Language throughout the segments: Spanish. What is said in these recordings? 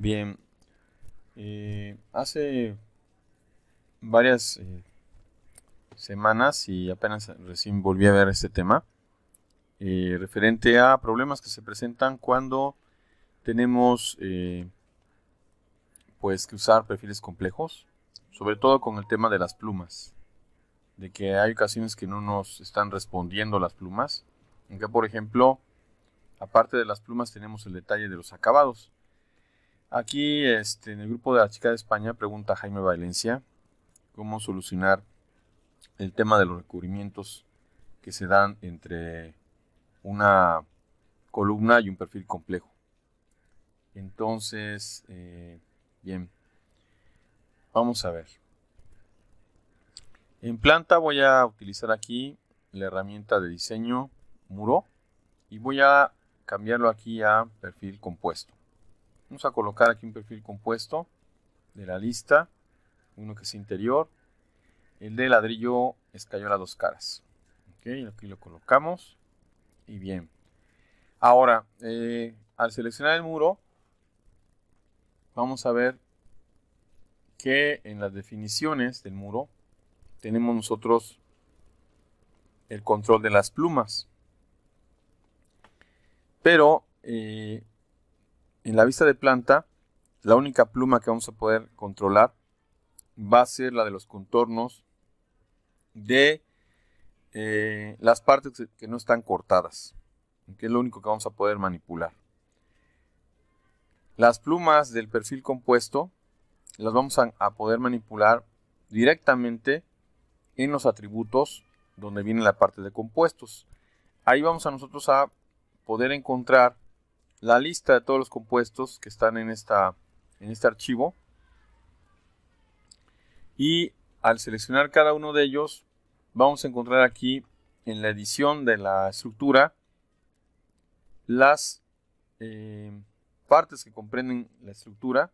Bien. Eh, hace varias eh, semanas y apenas recién volví a ver este tema, eh, referente a problemas que se presentan cuando tenemos pues que usar perfiles complejos, sobre todo con el tema de las plumas, de que hay ocasiones que no nos están respondiendo las plumas, aunque por ejemplo, aparte de las plumas tenemos el detalle de los acabados Aquí, este, en el grupo de la chica de España, pregunta Jaime Valencia cómo solucionar el tema de los recubrimientos que se dan entre una columna y un perfil complejo. Entonces, eh, bien, vamos a ver. En planta voy a utilizar aquí la herramienta de diseño muro y voy a cambiarlo aquí a perfil compuesto. Vamos a colocar aquí un perfil compuesto de la lista, uno que es interior, el de ladrillo las dos caras. Ok. aquí lo colocamos y bien. Ahora, eh, al seleccionar el muro, vamos a ver que en las definiciones del muro tenemos nosotros el control de las plumas. Pero eh, en la vista de planta, la única pluma que vamos a poder controlar va a ser la de los contornos de eh, las partes que no están cortadas, que es lo único que vamos a poder manipular. Las plumas del perfil compuesto las vamos a, a poder manipular directamente en los atributos donde viene la parte de compuestos. Ahí vamos a nosotros a poder encontrar la lista de todos los compuestos que están en, esta, en este archivo. Y al seleccionar cada uno de ellos, vamos a encontrar aquí en la edición de la estructura las eh, partes que comprenden la estructura.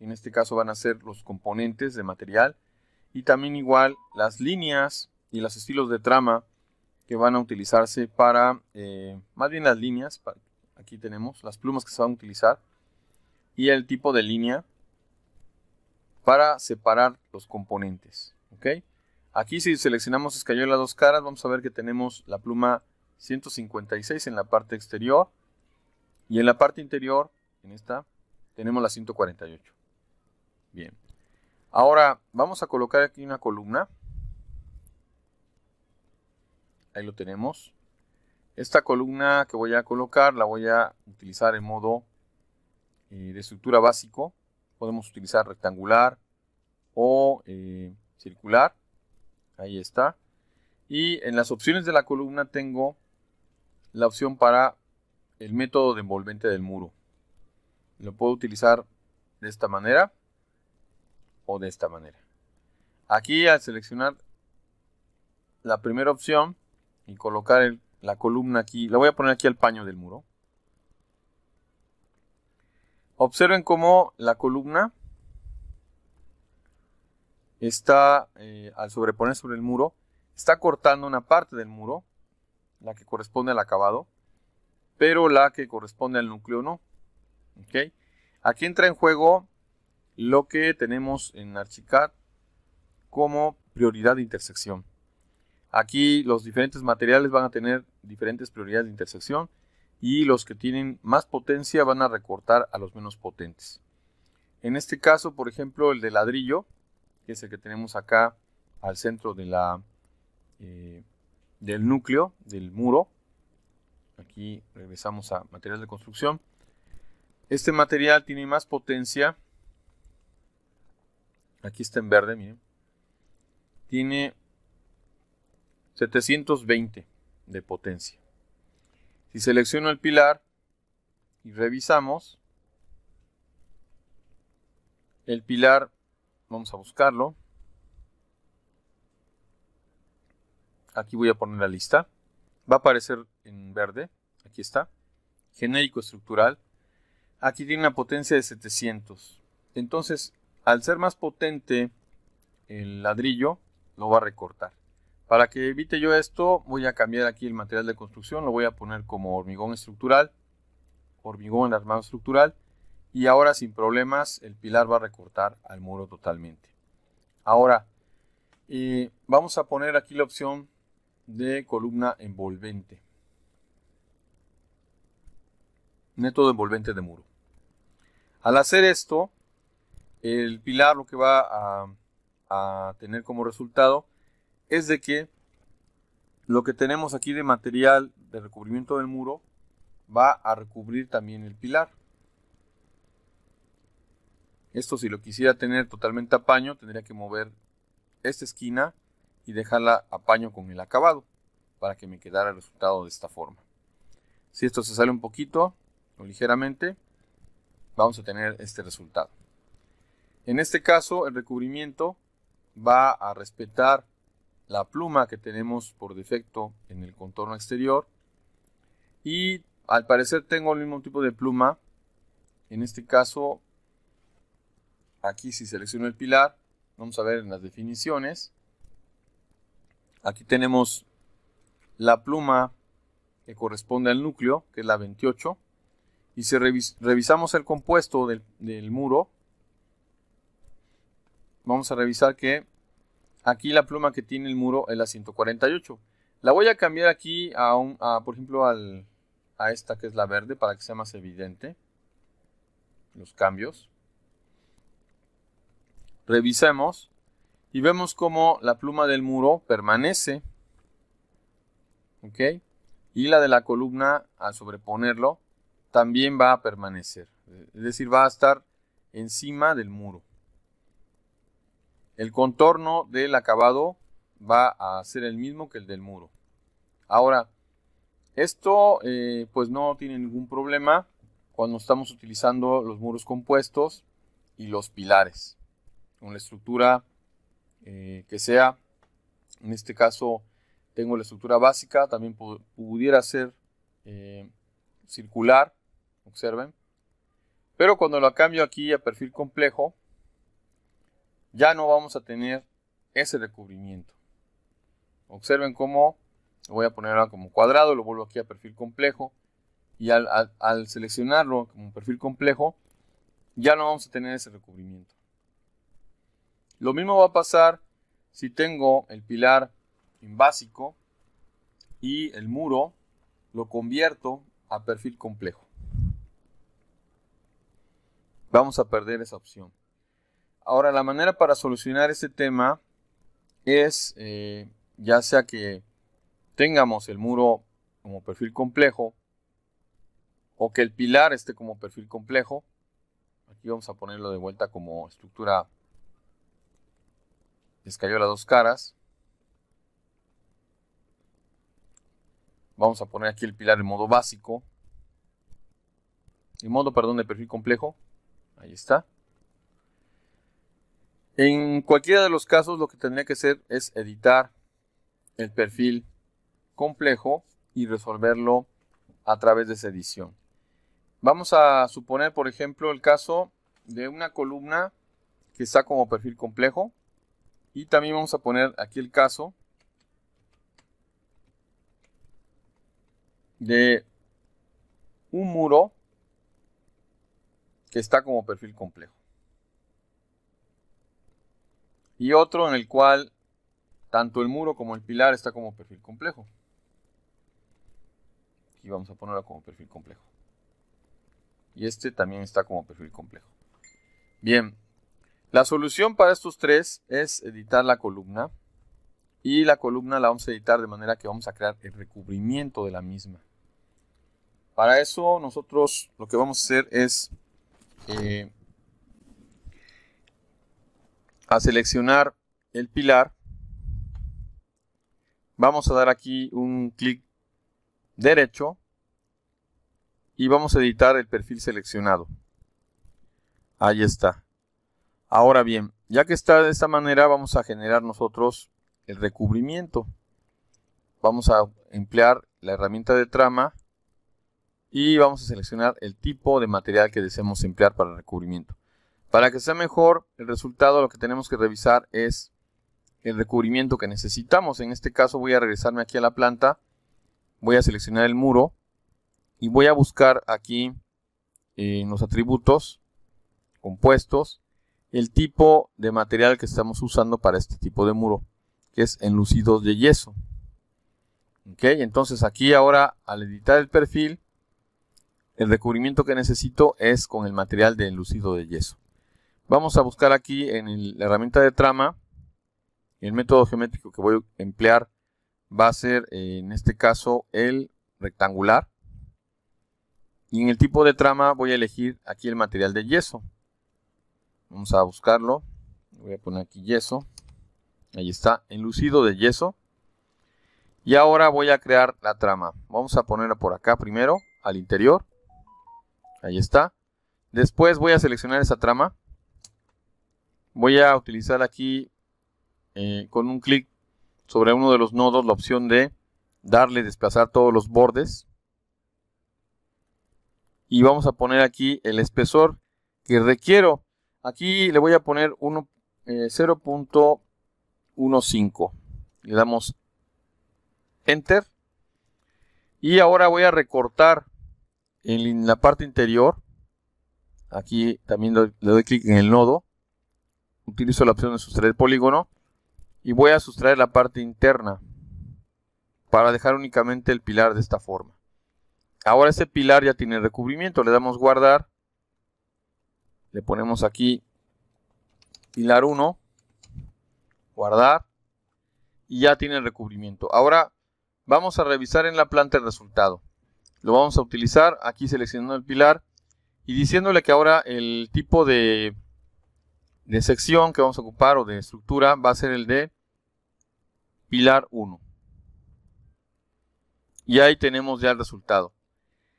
En este caso van a ser los componentes de material y también igual las líneas y los estilos de trama que van a utilizarse para, eh, más bien las líneas, para, Aquí tenemos las plumas que se van a utilizar y el tipo de línea para separar los componentes. ¿ok? Aquí si seleccionamos las dos caras, vamos a ver que tenemos la pluma 156 en la parte exterior y en la parte interior, en esta, tenemos la 148. Bien. Ahora vamos a colocar aquí una columna. Ahí lo tenemos. Esta columna que voy a colocar la voy a utilizar en modo eh, de estructura básico. Podemos utilizar rectangular o eh, circular. Ahí está. Y en las opciones de la columna tengo la opción para el método de envolvente del muro. Lo puedo utilizar de esta manera o de esta manera. Aquí al seleccionar la primera opción y colocar el la columna aquí, la voy a poner aquí al paño del muro. Observen cómo la columna está, eh, al sobreponer sobre el muro, está cortando una parte del muro, la que corresponde al acabado, pero la que corresponde al núcleo no. ¿Okay? Aquí entra en juego lo que tenemos en Archicad como prioridad de intersección. Aquí los diferentes materiales van a tener diferentes prioridades de intersección y los que tienen más potencia van a recortar a los menos potentes. En este caso, por ejemplo, el de ladrillo, que es el que tenemos acá al centro de la, eh, del núcleo, del muro. Aquí regresamos a materiales de construcción. Este material tiene más potencia. Aquí está en verde, miren. Tiene 720 de potencia. Si selecciono el pilar y revisamos, el pilar, vamos a buscarlo. Aquí voy a poner la lista. Va a aparecer en verde. Aquí está. Genérico estructural. Aquí tiene una potencia de 700. Entonces, al ser más potente el ladrillo, lo va a recortar. Para que evite yo esto, voy a cambiar aquí el material de construcción, lo voy a poner como hormigón estructural, hormigón armado estructural, y ahora sin problemas el pilar va a recortar al muro totalmente. Ahora, eh, vamos a poner aquí la opción de columna envolvente. Método envolvente de muro. Al hacer esto, el pilar lo que va a, a tener como resultado es de que lo que tenemos aquí de material de recubrimiento del muro va a recubrir también el pilar. Esto si lo quisiera tener totalmente a paño, tendría que mover esta esquina y dejarla a paño con el acabado para que me quedara el resultado de esta forma. Si esto se sale un poquito o ligeramente, vamos a tener este resultado. En este caso, el recubrimiento va a respetar la pluma que tenemos por defecto en el contorno exterior. Y al parecer tengo el mismo tipo de pluma. En este caso, aquí si selecciono el pilar, vamos a ver en las definiciones. Aquí tenemos la pluma que corresponde al núcleo, que es la 28. Y si revisamos el compuesto del muro, vamos a revisar que aquí la pluma que tiene el muro es la 148. La voy a cambiar aquí a, a por ejemplo, a esta que es la verde para que sea más evidente los cambios. Revisemos y vemos cómo la pluma del muro permanece. ¿Ok? Y la de la columna, al sobreponerlo, también va a permanecer. Es decir, va a estar encima del muro. El contorno del acabado va a ser el mismo que el del muro. Ahora, esto eh, pues no tiene ningún problema cuando estamos utilizando los muros compuestos y los pilares. Una estructura eh, que sea, en este caso tengo la estructura básica, también pudiera ser eh, circular, observen. Pero cuando la cambio aquí a perfil complejo, ya no vamos a tener ese recubrimiento. Observen cómo, lo voy a poner como cuadrado, lo vuelvo aquí a perfil complejo, y al, al seleccionarlo como perfil complejo, ya no vamos a tener ese recubrimiento. Lo mismo va a pasar si tengo el pilar en básico y el muro lo convierto a perfil complejo. Vamos a perder esa opción. Ahora, la manera para solucionar este tema es, eh, ya sea que tengamos el muro como perfil complejo o que el pilar esté como perfil complejo. Aquí vamos a ponerlo de vuelta como estructura las dos caras. Vamos a poner aquí el pilar en modo básico. En modo, perdón, de perfil complejo. Ahí está. En cualquiera de los casos lo que tendría que hacer es editar el perfil complejo y resolverlo a través de esa edición. Vamos a suponer, por ejemplo, el caso de una columna que está como perfil complejo y también vamos a poner aquí el caso de un muro que está como perfil complejo y otro en el cual tanto el muro como el pilar está como perfil complejo. Y vamos a ponerlo como perfil complejo. Y este también está como perfil complejo. Bien, la solución para estos tres es editar la columna y la columna la vamos a editar de manera que vamos a crear el recubrimiento de la misma. Para eso nosotros lo que vamos a hacer es eh, a seleccionar el pilar, vamos a dar aquí un clic derecho y vamos a editar el perfil seleccionado. Ahí está. Ahora bien, ya que está de esta manera, vamos a generar nosotros el recubrimiento. Vamos a emplear la herramienta de trama y vamos a seleccionar el tipo de material que deseamos emplear para el recubrimiento. Para que sea mejor el resultado, lo que tenemos que revisar es el recubrimiento que necesitamos. En este caso voy a regresarme aquí a la planta, voy a seleccionar el muro y voy a buscar aquí eh, en los atributos compuestos el tipo de material que estamos usando para este tipo de muro, que es enlucidos de yeso. Ok, entonces aquí ahora al editar el perfil, el recubrimiento que necesito es con el material de enlucido de yeso. Vamos a buscar aquí en la herramienta de trama, el método geométrico que voy a emplear va a ser eh, en este caso el rectangular. Y en el tipo de trama voy a elegir aquí el material de yeso. Vamos a buscarlo. Voy a poner aquí yeso. Ahí está, enlucido de yeso. Y ahora voy a crear la trama. Vamos a ponerla por acá primero, al interior. Ahí está. Después voy a seleccionar esa trama voy a utilizar aquí eh, con un clic sobre uno de los nodos la opción de darle desplazar todos los bordes y vamos a poner aquí el espesor que requiero aquí le voy a poner 0.15 eh, le damos enter y ahora voy a recortar en la parte interior aquí también le doy clic en el nodo utilizo la opción de sustraer polígono y voy a sustraer la parte interna para dejar únicamente el pilar de esta forma. Ahora ese pilar ya tiene recubrimiento, le damos guardar, le ponemos aquí pilar 1, guardar y ya tiene recubrimiento. Ahora vamos a revisar en la planta el resultado. Lo vamos a utilizar aquí seleccionando el pilar y diciéndole que ahora el tipo de de sección que vamos a ocupar o de estructura va a ser el de pilar 1. Y ahí tenemos ya el resultado.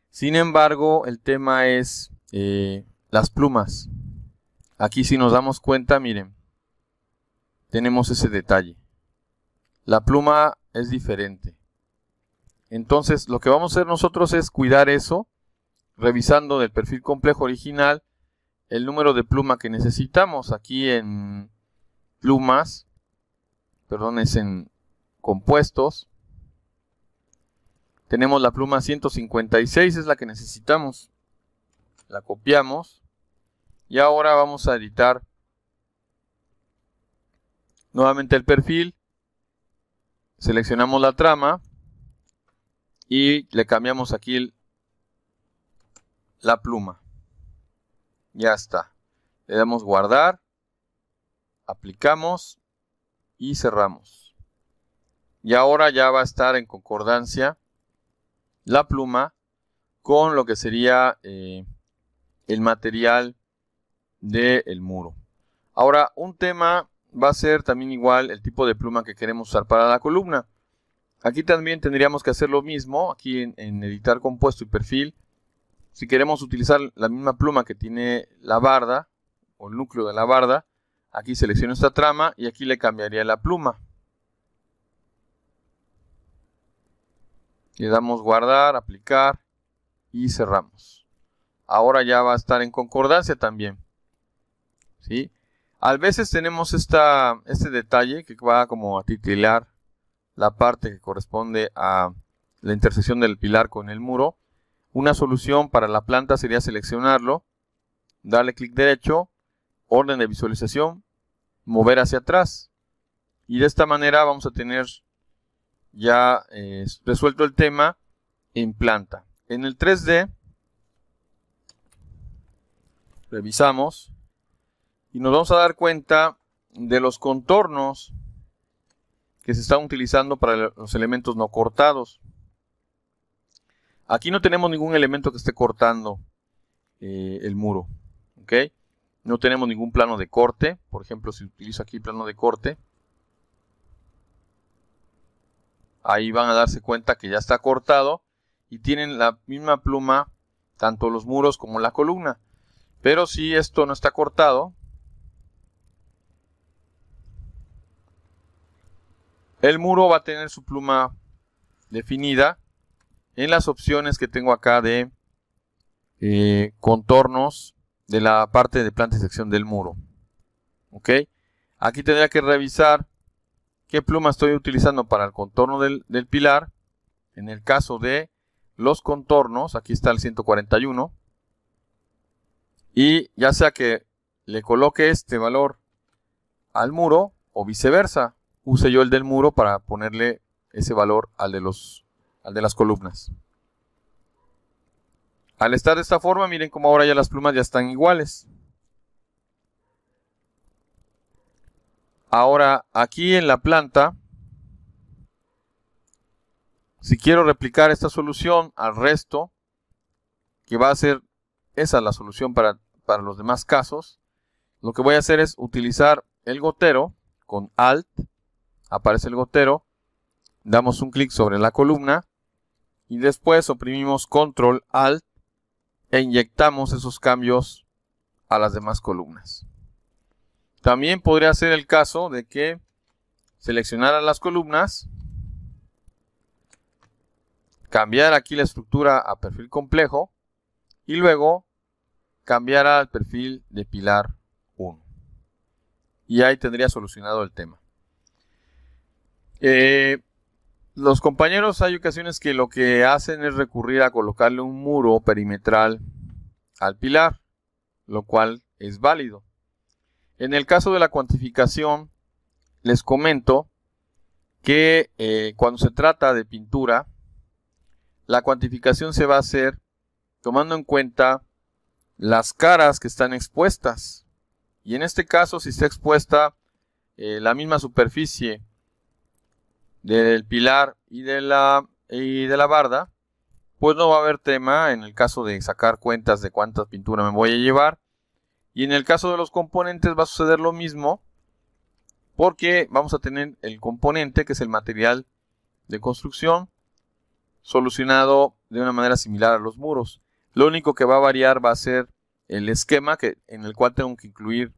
Sin embargo, el tema es eh, las plumas. Aquí si nos damos cuenta, miren, tenemos ese detalle. La pluma es diferente. Entonces, lo que vamos a hacer nosotros es cuidar eso, revisando del perfil complejo original, el número de pluma que necesitamos. Aquí en plumas, perdón, es en compuestos. Tenemos la pluma 156, es la que necesitamos. La copiamos. Y ahora vamos a editar nuevamente el perfil. Seleccionamos la trama. Y le cambiamos aquí la pluma. Ya está. Le damos guardar, aplicamos y cerramos. Y ahora ya va a estar en concordancia la pluma con lo que sería eh, el material del muro. Ahora, un tema va a ser también igual el tipo de pluma que queremos usar para la columna. Aquí también tendríamos que hacer lo mismo, aquí en editar compuesto y perfil, si queremos utilizar la misma pluma que tiene la barda o el núcleo de la barda, aquí selecciono esta trama y aquí le cambiaría la pluma. Le damos guardar, aplicar y cerramos. Ahora ya va a estar en concordancia también. ¿Sí? A veces tenemos este detalle que va como a titilar la parte que corresponde a la intersección del pilar con el muro. Una solución para la planta sería seleccionarlo, darle clic derecho, orden de visualización, mover hacia atrás. Y de esta manera vamos a tener ya eh, resuelto el tema en planta. En el 3D revisamos y nos vamos a dar cuenta de los contornos que se están utilizando para los elementos no cortados. Aquí no tenemos ningún elemento que esté cortando eh, el muro. No tenemos ningún plano de corte. Por ejemplo, si utilizo aquí plano de corte, ahí van a darse cuenta que ya está cortado y tienen la misma pluma tanto los muros como la columna. Pero si esto no está cortado, el muro va a tener su pluma definida en las opciones que tengo acá de eh, contornos de la parte de planta y sección del muro. ¿Ok? Aquí tendría que revisar qué pluma estoy utilizando para el contorno del, del pilar. En el caso de los contornos, aquí está el 141. Y ya sea que le coloque este valor al muro o viceversa, use yo el del muro para ponerle ese valor al de los al de las columnas. Al estar de esta forma, miren cómo ahora ya las plumas ya están iguales. Ahora, aquí en la planta, si quiero replicar esta solución al resto, que va a ser esa la solución para, para los demás casos, lo que voy a hacer es utilizar el gotero con Alt, aparece el gotero, damos un clic sobre la columna, y después oprimimos control alt e inyectamos esos cambios a las demás columnas. También podría ser el caso de que seleccionara las columnas, cambiar aquí la estructura a perfil complejo y luego cambiar al perfil de pilar 1. Y ahí tendría solucionado el tema. Eh, los compañeros hay ocasiones que lo que hacen es recurrir a colocarle un muro perimetral al pilar, lo cual es válido. En el caso de la cuantificación, les comento que eh, cuando se trata de pintura, la cuantificación se va a hacer tomando en cuenta las caras que están expuestas. Y en este caso, si está expuesta eh, la misma superficie del pilar y de la, y de la barda, pues no va a haber tema en el caso de sacar cuentas de cuántas pinturas me voy a llevar. Y en el caso de los componentes va a suceder lo mismo, porque vamos a tener el componente, que es el material de construcción, solucionado de una manera similar a los muros. Lo único que va a variar va a ser el esquema que, en el cual tengo que incluir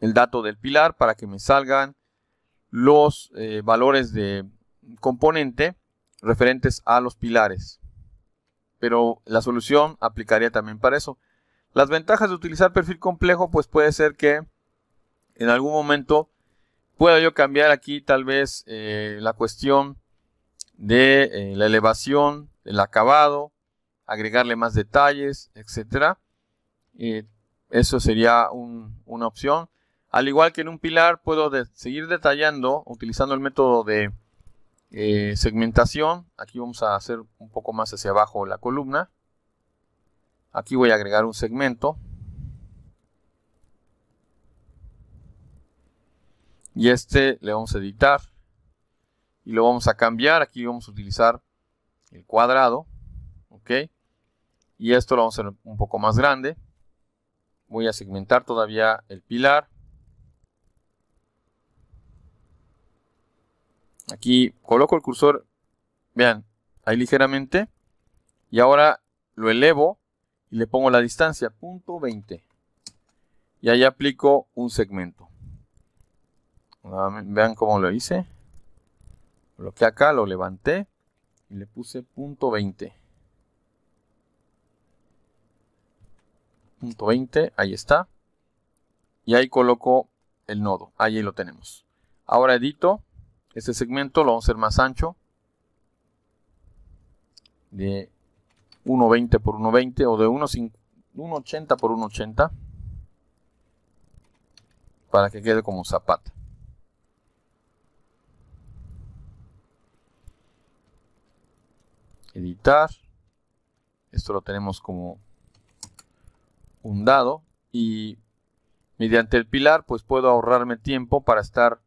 el dato del pilar para que me salgan los eh, valores de componente referentes a los pilares. Pero la solución aplicaría también para eso. Las ventajas de utilizar perfil complejo, pues puede ser que en algún momento pueda yo cambiar aquí tal vez eh, la cuestión de eh, la elevación, el acabado, agregarle más detalles, etcétera. eso sería una opción. Al igual que en un pilar, puedo seguir detallando utilizando el método de eh, segmentación. Aquí vamos a hacer un poco más hacia abajo la columna. Aquí voy a agregar un segmento. Y este le vamos a editar. Y lo vamos a cambiar. Aquí vamos a utilizar el cuadrado. ¿Ok? Y esto lo vamos a hacer un poco más grande. Voy a segmentar todavía el pilar. Aquí coloco el cursor, vean, ahí ligeramente. Y ahora lo elevo y le pongo la distancia, punto 20. Y ahí aplico un segmento. Vean cómo lo hice. Lo que acá, lo levanté y le puse punto 20. Punto 20, ahí está. Y ahí coloco el nodo. Ahí lo tenemos. Ahora edito. Este segmento lo vamos a hacer más ancho. De 1.20 por 1.20 o de 1.80 por 1.80 para que quede como zapata. Editar. Esto lo tenemos como un dado y mediante el pilar pues puedo ahorrarme tiempo para estar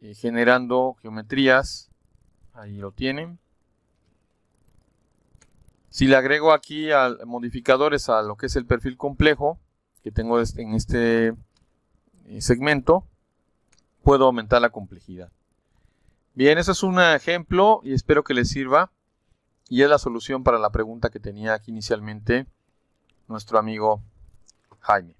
eh, generando geometrías. Ahí lo tienen. Si le agrego aquí a modificadores a lo que es el perfil complejo que tengo en este eh, segmento, puedo aumentar la complejidad. Bien, eso es un ejemplo y espero que les sirva. Y es la solución para la pregunta que tenía aquí inicialmente nuestro amigo Jaime.